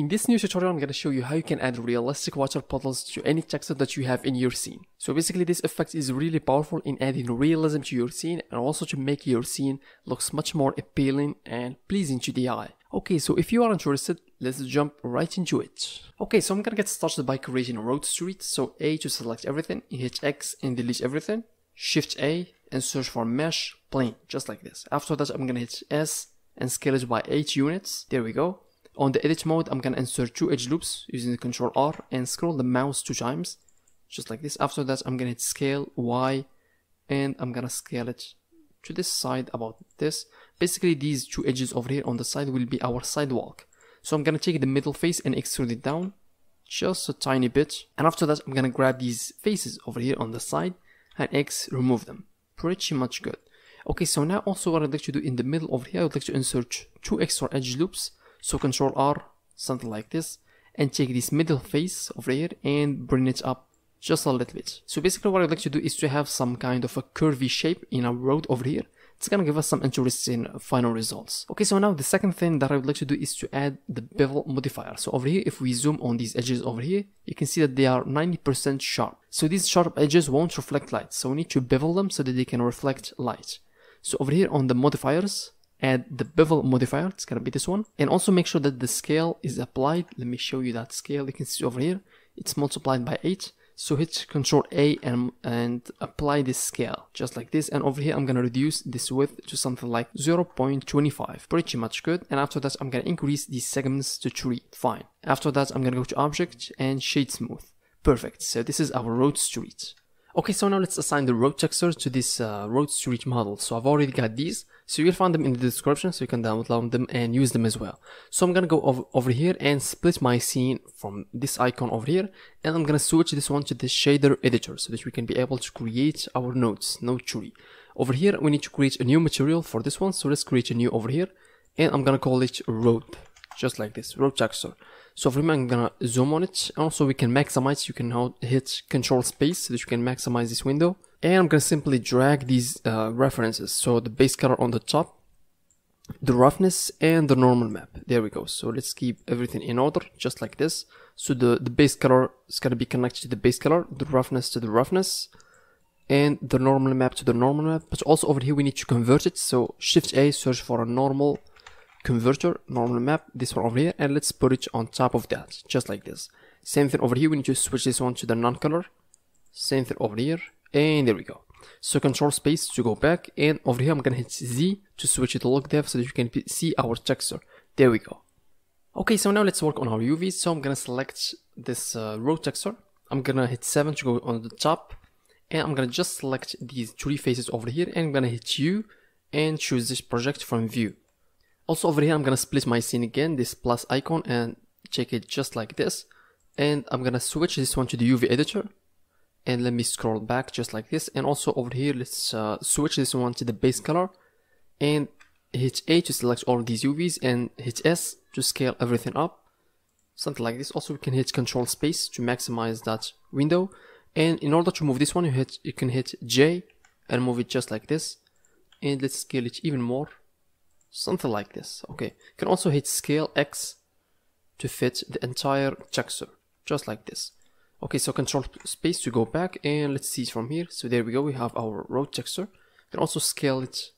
In this new tutorial, I'm gonna show you how you can add realistic water puddles to any texture that you have in your scene. So basically this effect is really powerful in adding realism to your scene and also to make your scene looks much more appealing and pleasing to the eye. Okay, so if you are interested, let's jump right into it. Okay, so I'm gonna get started by creating a road street. So A to select everything, hit X and delete everything, Shift A and search for mesh plane, just like this. After that, I'm gonna hit S and scale it by 8 units. There we go. On the edit mode, I'm gonna insert two edge loops using the control R and scroll the mouse two times, just like this. After that, I'm gonna hit scale Y and I'm gonna scale it to this side about this. Basically, these two edges over here on the side will be our sidewalk. So I'm gonna take the middle face and extrude it down just a tiny bit. And after that, I'm gonna grab these faces over here on the side and X remove them. Pretty much good. Okay, so now also what I'd like to do in the middle over here, I would like to insert two extra edge loops so control R, something like this, and take this middle face over here and bring it up just a little bit. So basically what I'd like to do is to have some kind of a curvy shape in our road over here. It's gonna give us some interesting final results. Okay, so now the second thing that I would like to do is to add the bevel modifier. So over here, if we zoom on these edges over here, you can see that they are 90% sharp. So these sharp edges won't reflect light. So we need to bevel them so that they can reflect light. So over here on the modifiers, add the bevel modifier it's gonna be this one and also make sure that the scale is applied let me show you that scale you can see over here it's multiplied by 8 so hit Ctrl A and, and apply this scale just like this and over here I'm gonna reduce this width to something like 0.25 pretty much good and after that I'm gonna increase these segments to 3 fine after that I'm gonna go to object and shade smooth perfect so this is our road street Okay, so now let's assign the road textures to this uh, roads to reach model. So I've already got these. So you'll find them in the description so you can download them and use them as well. So I'm gonna go over, over here and split my scene from this icon over here. And I'm gonna switch this one to the shader editor so that we can be able to create our nodes, node tree. Over here, we need to create a new material for this one. So let's create a new over here. And I'm gonna call it road, just like this, road texture. So if here, I'm gonna zoom on it. Also, we can maximize, you can hit control space so that you can maximize this window. And I'm gonna simply drag these uh, references. So the base color on the top, the roughness and the normal map. There we go. So let's keep everything in order, just like this. So the, the base color is gonna be connected to the base color, the roughness to the roughness, and the normal map to the normal map. But also over here, we need to convert it. So Shift A, search for a normal converter, normal map, this one over here, and let's put it on top of that, just like this. Same thing over here, we need to switch this one to the non-color. Same thing over here, and there we go. So control space to go back, and over here I'm gonna hit Z to switch it to lock depth so that you can see our texture. There we go. Okay, so now let's work on our UV. So I'm gonna select this uh, row texture. I'm gonna hit 7 to go on the top, and I'm gonna just select these three faces over here, and I'm gonna hit U, and choose this project from view. Also over here, I'm gonna split my scene again, this plus icon and check it just like this. And I'm gonna switch this one to the UV editor. And let me scroll back just like this. And also over here, let's uh, switch this one to the base color. And hit A to select all these UVs and hit S to scale everything up. Something like this. Also, we can hit control space to maximize that window. And in order to move this one, you, hit, you can hit J and move it just like this. And let's scale it even more Something like this. Okay, you can also hit scale X to fit the entire texture, just like this. Okay, so control space to go back and let's see it from here. So there we go, we have our road texture. You can also scale it,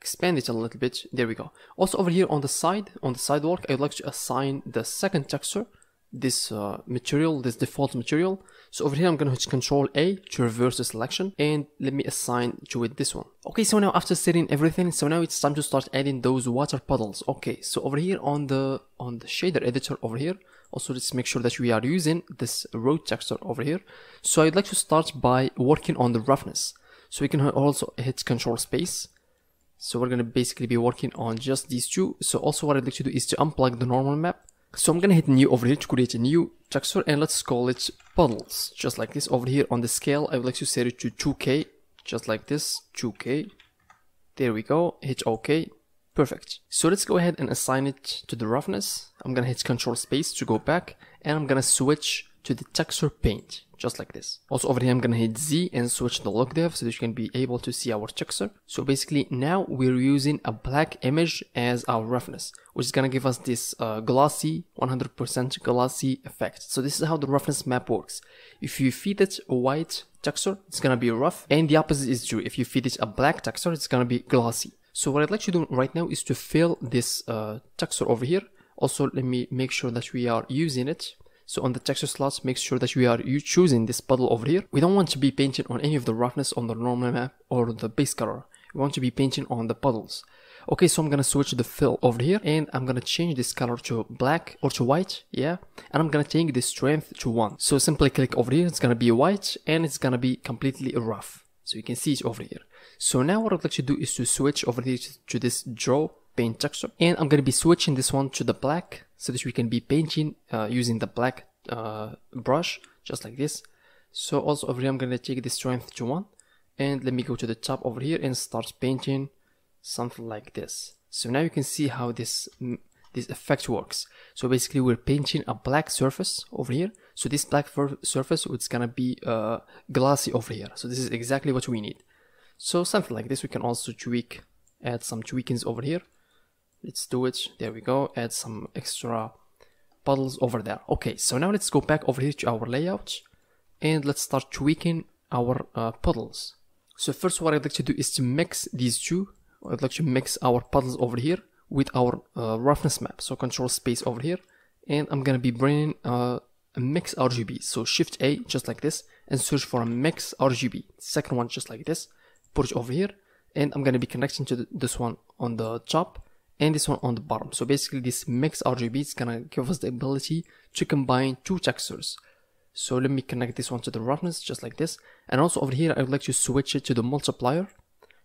expand it a little bit. There we go. Also over here on the side, on the sidewalk, I would like to assign the second texture this uh, material, this default material. So over here, I'm gonna hit Control A to reverse the selection and let me assign to it this one. Okay, so now after setting everything, so now it's time to start adding those water puddles. Okay, so over here on the on the shader editor over here, also let's make sure that we are using this road texture over here. So I'd like to start by working on the roughness. So we can also hit Control Space so we're gonna basically be working on just these two. So also what I'd like to do is to unplug the normal map so I'm gonna hit new over here to create a new texture and let's call it puddles. Just like this over here on the scale, I would like to set it to 2K, just like this, 2K. There we go, hit OK, perfect. So let's go ahead and assign it to the roughness. I'm gonna hit control space to go back and I'm gonna switch to the texture paint just like this. Also over here, I'm gonna hit Z and switch the look dev so that you can be able to see our texture. So basically now we're using a black image as our roughness, which is gonna give us this uh, glossy, 100% glossy effect. So this is how the roughness map works. If you feed it a white texture, it's gonna be rough. And the opposite is true. If you feed it a black texture, it's gonna be glossy. So what I'd like to do right now is to fill this uh, texture over here. Also, let me make sure that we are using it so on the texture slots, make sure that we are you choosing this puddle over here. We don't want to be painting on any of the roughness on the normal map or the base color. We want to be painting on the puddles. Okay, so I'm gonna switch the fill over here and I'm gonna change this color to black or to white, yeah. And I'm gonna change the strength to one. So simply click over here, it's gonna be white and it's gonna be completely rough. So you can see it over here. So now what I'd like to do is to switch over here to this draw paint texture. And I'm gonna be switching this one to the black so that we can be painting uh, using the black uh, brush, just like this. So also over here, I'm gonna take the strength to one and let me go to the top over here and start painting something like this. So now you can see how this mm, this effect works. So basically we're painting a black surface over here. So this black surface it's gonna be uh, glossy over here. So this is exactly what we need. So something like this, we can also tweak, add some tweakings over here let's do it there we go add some extra puddles over there okay so now let's go back over here to our layout and let's start tweaking our uh, puddles so first what I'd like to do is to mix these two I'd like to mix our puddles over here with our uh, roughness map so control space over here and I'm gonna be bringing uh, a mix RGB so shift A just like this and search for a mix RGB second one just like this put it over here and I'm gonna be connecting to this one on the top and this one on the bottom. So basically this mix RGB is gonna give us the ability to combine two textures. So let me connect this one to the roughness just like this. And also over here, I would like to switch it to the multiplier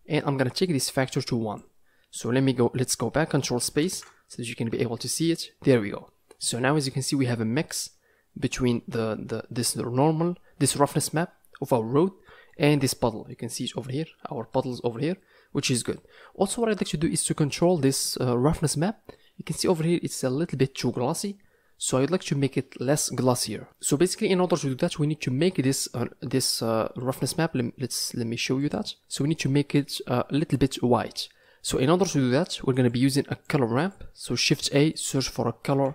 and I'm gonna take this factor to one. So let me go, let's go back, control space, so that you can be able to see it. There we go. So now as you can see, we have a mix between the, the this normal, this roughness map of our road and this puddle. You can see it over here, our puddles over here which is good. Also what I'd like to do is to control this uh, roughness map. You can see over here it's a little bit too glossy. So I'd like to make it less glossier. So basically in order to do that we need to make this uh, this uh, roughness map, let's, let me show you that. So we need to make it uh, a little bit white. So in order to do that we're going to be using a color ramp. So shift A, search for a color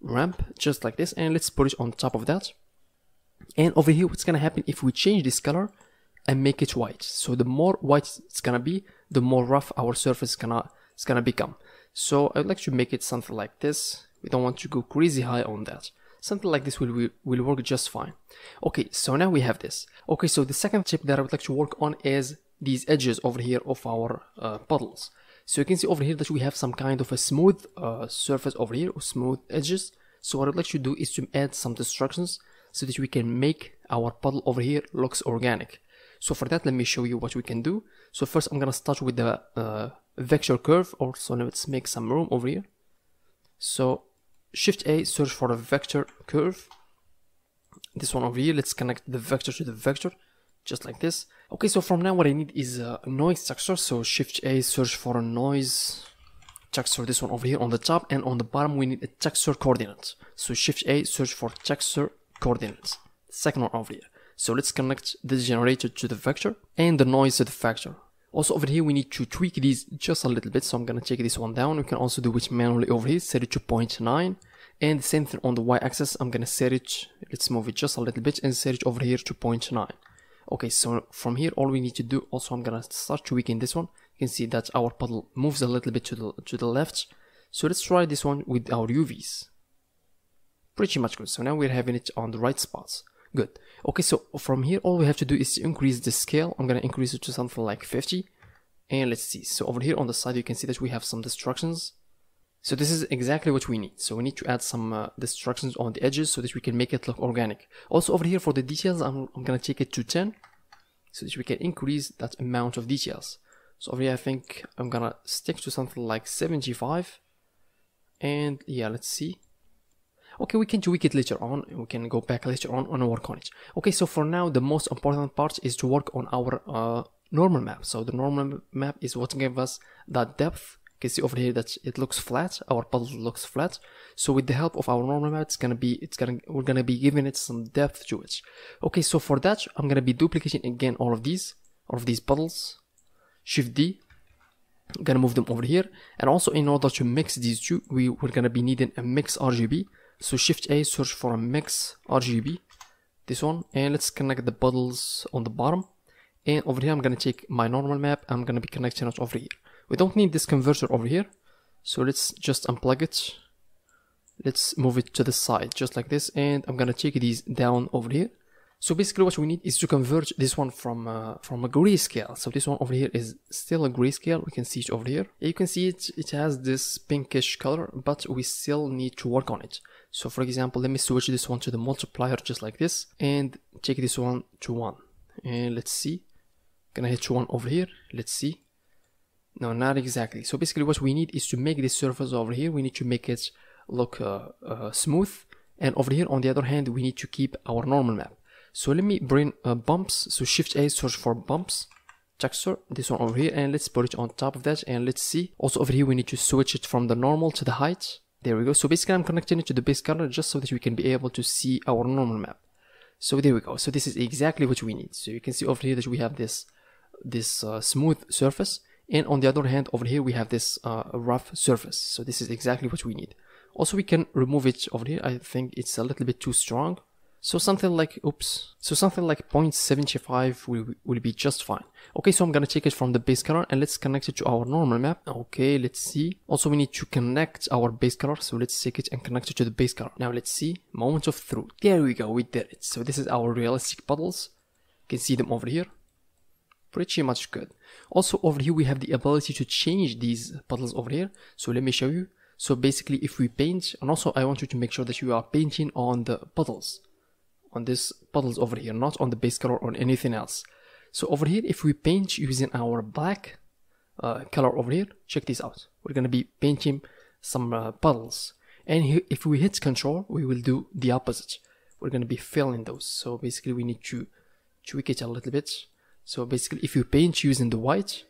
ramp just like this and let's put it on top of that. And over here what's going to happen if we change this color and make it white. So the more white it's gonna be, the more rough our surface is gonna, it's gonna become. So I'd like to make it something like this. We don't want to go crazy high on that. Something like this will, will, will work just fine. Okay, so now we have this. Okay, so the second tip that I would like to work on is these edges over here of our uh, puddles. So you can see over here that we have some kind of a smooth uh, surface over here, or smooth edges. So what I'd like to do is to add some distractions so that we can make our puddle over here looks organic. So for that, let me show you what we can do. So first I'm gonna start with the uh, vector curve. Also let's make some room over here. So shift A, search for a vector curve. This one over here, let's connect the vector to the vector, just like this. Okay, so from now what I need is a noise texture. So shift A, search for a noise texture, this one over here on the top and on the bottom we need a texture coordinate. So shift A, search for texture coordinates, second one over here. So let's connect this generator to the vector and the noise to the vector. Also over here we need to tweak these just a little bit, so I'm gonna take this one down. We can also do it manually over here, set it to 0.9. And the same thing on the y-axis, I'm gonna set it, let's move it just a little bit and set it over here to 0.9. Okay, so from here all we need to do, also I'm gonna start tweaking this one. You can see that our puddle moves a little bit to the, to the left. So let's try this one with our UVs. Pretty much good, so now we're having it on the right spots good okay so from here all we have to do is to increase the scale i'm gonna increase it to something like 50 and let's see so over here on the side you can see that we have some destructions so this is exactly what we need. So we need to add some uh, destructions on the edges so that we can make it look organic. Also over here for the details, I'm, I'm going to take it to 10 so that we can increase that amount of details. So over here, I think I'm going to stick to something like 75. And yeah, let's see okay we can tweak it later on we can go back later on and work on it okay so for now the most important part is to work on our uh, normal map so the normal map is what gave us that depth you can see over here that it looks flat our puzzle looks flat so with the help of our normal map it's gonna be it's gonna we're gonna be giving it some depth to it okay so for that i'm gonna be duplicating again all of these all of these puddles shift d I'm gonna move them over here and also in order to mix these two we, we're gonna be needing a mix rgb so shift A, search for a mix RGB, this one, and let's connect the bottles on the bottom. And over here, I'm gonna take my normal map. I'm gonna be connecting it over here. We don't need this converter over here. So let's just unplug it. Let's move it to the side, just like this. And I'm gonna take these down over here. So basically what we need is to convert this one from uh, from a grayscale. So this one over here is still a grayscale. We can see it over here. You can see it, it has this pinkish color, but we still need to work on it. So for example, let me switch this one to the multiplier just like this and take this one to one. And let's see, can I hit one over here? Let's see. No, not exactly. So basically what we need is to make this surface over here, we need to make it look uh, uh, smooth. And over here, on the other hand, we need to keep our normal map. So let me bring uh, bumps. So shift A, search for bumps texture this one over here and let's put it on top of that and let's see also over here we need to switch it from the normal to the height there we go. So basically I'm connecting it to the base color just so that we can be able to see our normal map. So there we go. So this is exactly what we need. So you can see over here that we have this this uh, smooth surface and on the other hand over here we have this uh, rough surface so this is exactly what we need also we can remove it over here i think it's a little bit too strong so something like, oops, so something like 0.75 will, will be just fine. Okay, so I'm gonna take it from the base color and let's connect it to our normal map. Okay, let's see. Also, we need to connect our base color. So let's take it and connect it to the base color. Now let's see, moment of truth. There we go, we did it. So this is our realistic puddles. You can see them over here pretty much good. Also over here we have the ability to change these puddles over here. So let me show you. So basically if we paint and also I want you to make sure that you are painting on the puddles on these puddles over here, not on the base color or anything else. So over here, if we paint using our black uh, color over here, check this out. We're gonna be painting some uh, puddles. And if we hit control, we will do the opposite. We're gonna be filling those. So basically we need to tweak it a little bit. So basically if you paint using the white,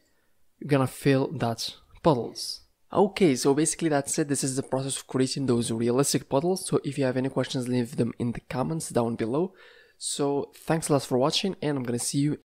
you're gonna fill that puddles. Okay, so basically that's it. This is the process of creating those realistic puddles. So if you have any questions, leave them in the comments down below. So thanks a lot for watching and I'm gonna see you